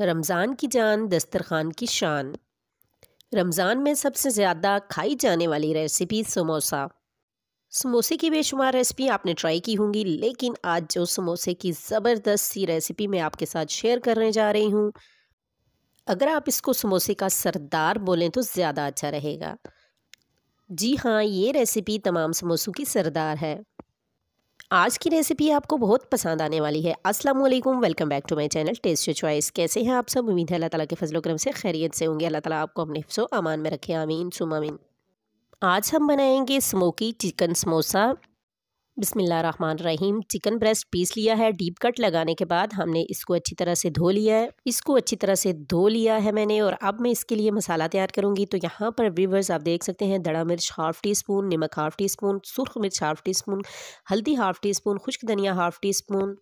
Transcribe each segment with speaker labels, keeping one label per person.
Speaker 1: रमज़ान की जान दस्तरखान की शान रमज़ान में सबसे ज़्यादा खाई जाने वाली रेसिपी समोसा समोसे की बेशुमार रेसिपी आपने ट्राई की होंगी लेकिन आज जो समोसे की ज़बरदस्त सी रेसिपी मैं आपके साथ शेयर करने जा रही हूँ अगर आप इसको समोसे का सरदार बोलें तो ज़्यादा अच्छा रहेगा जी हाँ ये रेसिपी तमाम समोसों की सरदार है आज की रेसिपी आपको बहुत पसंद आने वाली है अस्सलाम वालेकुम welcome back to my channel Taste Your Choice कैसे हैं आप सब उम्मीद है अल्लाह ताला के फजलो करम से खैरियत से होंगे अल्लाह ताला आपको अपने हिफ्सो अमान में रखे आमीन सुम आमीन आज हम बनाएंगे स्मोकी चिकन समोसा बिसमीम चिकन ब्रेस्ट पीस लिया है डीप कट लगाने के बाद हमने इसको अच्छी तरह से धो लिया है इसको अच्छी तरह से धो लिया है मैंने और अब मैं इसके लिए मसाला तैयार करूंगी तो यहाँ पर व्यूवर्स आप देख सकते हैं दड़ा मिर्च हाफ टी स्पून नमक हाफ टी स्पून सुरख मिर्च हाफ टी स्पून हल्दी हाफ टी स्पून खुश्क धनिया half teaspoon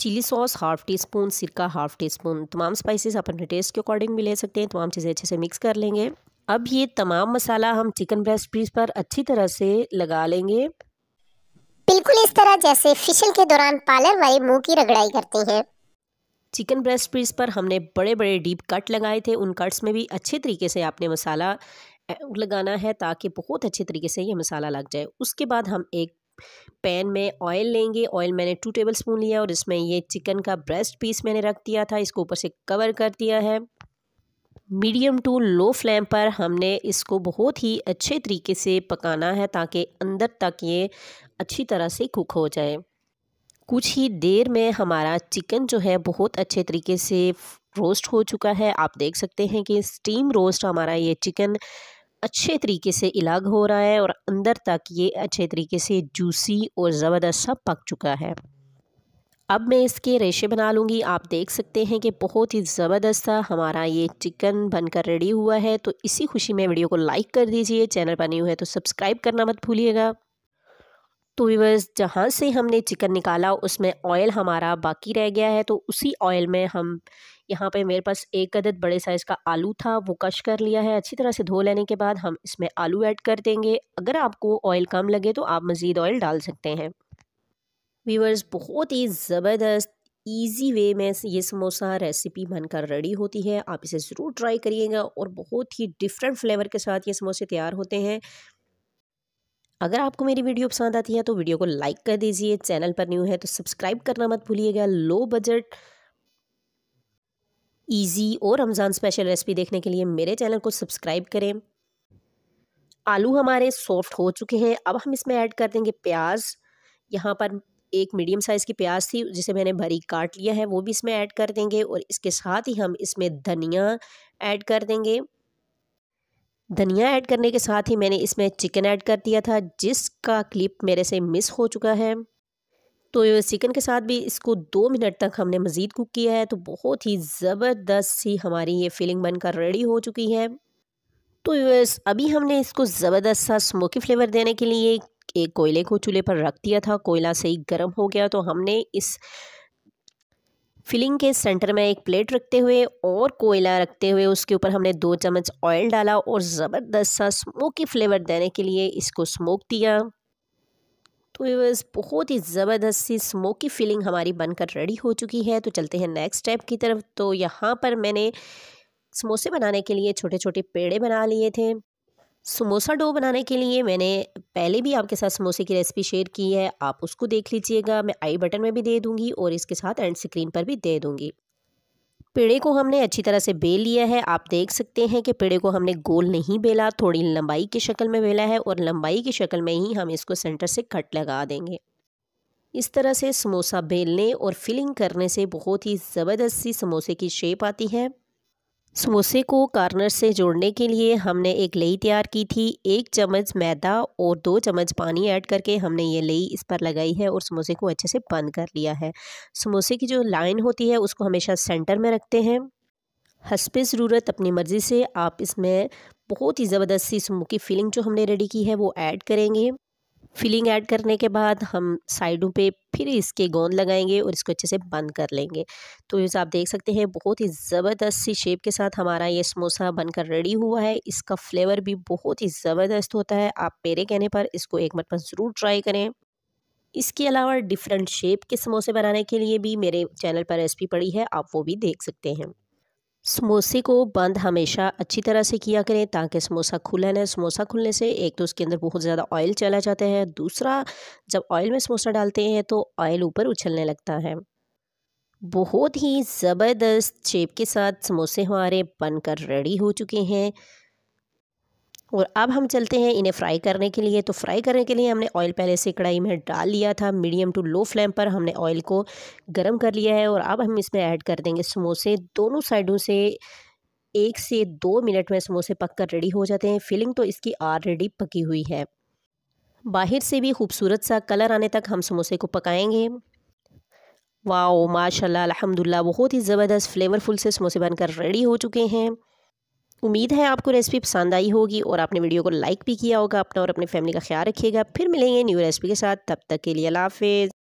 Speaker 1: chilli sauce half teaspoon सिरका हाफ टी स्पून तमाम स्पाइसिस अपने टेस्ट के अकॉर्डिंग भी ले सकते हैं तमाम चीज़ें अच्छे से मिक्स कर लेंगे अब ये तमाम मसाला हम चिकन ब्रेस्ट पीस पर अच्छी तरह से लगा लेंगे बिल्कुल इस तरह जैसे फिशल के दौरान पार्लर वाले मुंह की रगड़ाई करते हैं चिकन ब्रेस्ट पीस पर हमने बड़े बड़े डीप कट लगाए थे उन कट्स में भी अच्छे तरीके से आपने मसाला लगाना है ताकि बहुत अच्छे तरीके से ये मसाला लग जाए उसके बाद हम एक पैन में ऑयल लेंगे ऑयल मैंने टू टेबल स्पून लिया और इसमें ये चिकन का ब्रेस्ट पीस मैंने रख दिया था इसको ऊपर से कवर कर दिया है मीडियम टू लो फ्लेम पर हमने इसको बहुत ही अच्छे तरीके से पकाना है ताकि अंदर तक ये अच्छी तरह से कुक हो जाए कुछ ही देर में हमारा चिकन जो है बहुत अच्छे तरीके से रोस्ट हो चुका है आप देख सकते हैं कि स्टीम रोस्ट हमारा ये चिकन अच्छे तरीके से इलाग हो रहा है और अंदर तक ये अच्छे तरीके से जूसी और ज़बरदस्त सा पक चुका है अब मैं इसके रेशे बना लूँगी आप देख सकते हैं कि बहुत ही ज़बरदस्त सा हमारा ये चिकन बनकर रेडी हुआ है तो इसी खुशी में वीडियो को लाइक कर दीजिए चैनल पर नहीं हुआ है तो सब्सक्राइब करना मत भूलिएगा तो वीवर्स जहाँ से हमने चिकन निकाला उसमें ऑयल हमारा बाकी रह गया है तो उसी ऑयल में हम यहाँ पे मेरे पास एक अदद बड़े साइज़ का आलू था वो कश कर लिया है अच्छी तरह से धो लेने के बाद हम इसमें आलू ऐड कर देंगे अगर आपको ऑयल कम लगे तो आप मज़ीद ऑयल डाल सकते हैं वीवर्स बहुत ही ज़बरदस्त ईजी वे में ये समोसा रेसिपी बनकर रेडी होती है आप इसे ज़रूर ट्राई करिएगा और बहुत ही डिफरेंट फ्लेवर के साथ ये समोसे तैयार होते हैं अगर आपको मेरी वीडियो पसंद आती है तो वीडियो को लाइक कर दीजिए चैनल पर न्यू है तो सब्सक्राइब करना मत भूलिएगा लो बजट ईजी और रमज़ान स्पेशल रेसिपी देखने के लिए मेरे चैनल को सब्सक्राइब करें आलू हमारे सॉफ्ट हो चुके हैं अब हम इसमें ऐड कर देंगे प्याज यहाँ पर एक मीडियम साइज़ की प्याज थी जिसे मैंने भरी काट लिया है वो भी इसमें ऐड कर देंगे और इसके साथ ही हम इसमें धनिया ऐड कर देंगे धनिया ऐड करने के साथ ही मैंने इसमें चिकन ऐड कर दिया था जिसका क्लिप मेरे से मिस हो चुका है तो चिकन के साथ भी इसको दो मिनट तक हमने मज़ीद कुक किया है तो बहुत ही ज़बरदस्त सी हमारी ये फीलिंग बनकर रेडी हो चुकी है तो यूएस अभी हमने इसको ज़बरदस्त सा स्मोकी फ्लेवर देने के लिए एक कोयले को चूल्हे पर रख दिया था कोयला सही गर्म हो गया तो हमने इस फिलिंग के सेंटर में एक प्लेट रखते हुए और कोयला रखते हुए उसके ऊपर हमने दो चम्मच ऑयल डाला और ज़बरदस्त सा स्मोकी फ्लेवर देने के लिए इसको स्मोक दिया तो बस बहुत ही ज़बरदस्त सी स्मोकी फीलिंग हमारी बनकर रेडी हो चुकी है तो चलते हैं नेक्स्ट स्टेप की तरफ तो यहाँ पर मैंने समोसे बनाने के लिए छोटे छोटे पेड़े बना लिए थे समोसा डो बनाने के लिए मैंने पहले भी आपके साथ समोसे की रेसिपी शेयर की है आप उसको देख लीजिएगा मैं आई बटन में भी दे दूंगी और इसके साथ एंड स्क्रीन पर भी दे दूंगी पेड़े को हमने अच्छी तरह से बेल लिया है आप देख सकते हैं कि पेड़े को हमने गोल नहीं बेला थोड़ी लंबाई की शक्ल में बेला है और लंबाई की शक्ल में ही हम इसको सेंटर से कट लगा देंगे इस तरह से समोसा बेलने और फिलिंग करने से बहुत ही सी समोसे की शेप आती है समोसे को कार्नर से जोड़ने के लिए हमने एक लई तैयार की थी एक चम्मच मैदा और दो चम्मच पानी ऐड करके हमने ये लई इस पर लगाई है और समोसे को अच्छे से बंद कर लिया है समोसे की जो लाइन होती है उसको हमेशा सेंटर में रखते हैं हंसपे ज़रूरत अपनी मर्ज़ी से आप इसमें बहुत ही ज़बरदस्ती समोह की फीलिंग जो हमने रेडी की है वो ऐड करेंगे फिलिंग ऐड करने के बाद हम साइडों पे फिर इसके गोंद लगाएंगे और इसको अच्छे से बंद कर लेंगे तो आप देख सकते हैं बहुत ही ज़बरदस्त सी शेप के साथ हमारा ये समोसा बनकर रेडी हुआ है इसका फ्लेवर भी बहुत ही ज़बरदस्त होता है आप मेरे कहने पर इसको एक मरतबा ज़रूर ट्राई करें इसके अलावा डिफरेंट शेप के समोसे बनाने के लिए भी मेरे चैनल पर रेसिपी पड़ी है आप वो भी देख सकते हैं समोसे को बंद हमेशा अच्छी तरह से किया करें ताकि समोसा खुला ना समोसा खुलने से एक तो उसके अंदर बहुत ज़्यादा ऑयल चला जाता है दूसरा जब ऑयल में समोसा डालते हैं तो ऑयल ऊपर उछलने लगता है बहुत ही ज़बरदस्त शेप के साथ समोसे हमारे बनकर रेडी हो चुके हैं और अब हम चलते हैं इन्हें फ्राई करने के लिए तो फ्राई करने के लिए हमने ऑयल पहले से कढ़ाई में डाल लिया था मीडियम टू लो फ्लेम पर हमने ऑयल को गर्म कर लिया है और अब हम इसमें ऐड कर देंगे समोसे दोनों साइडों से एक से दो मिनट में समोसे पककर रेडी हो जाते हैं फिलिंग तो इसकी ऑलरेडी पकी हुई है बाहर से भी खूबसूरत सा कलर आने तक हम समोसे को पकाएंगे वाओ माशाल्लाह अल्हम्दुलिल्लाह बहुत ही ज़बरदस्त फ्लेवरफुल से समोसे बनकर रेडी हो चुके हैं उम्मीद है आपको रेसिपी पसंद आई होगी और आपने वीडियो को लाइक भी किया होगा अपना और अपने फैमिली का ख्याल रखिएगा फिर मिलेंगे न्यू रेसिपी के साथ तब तक के लिए अला हाफिज़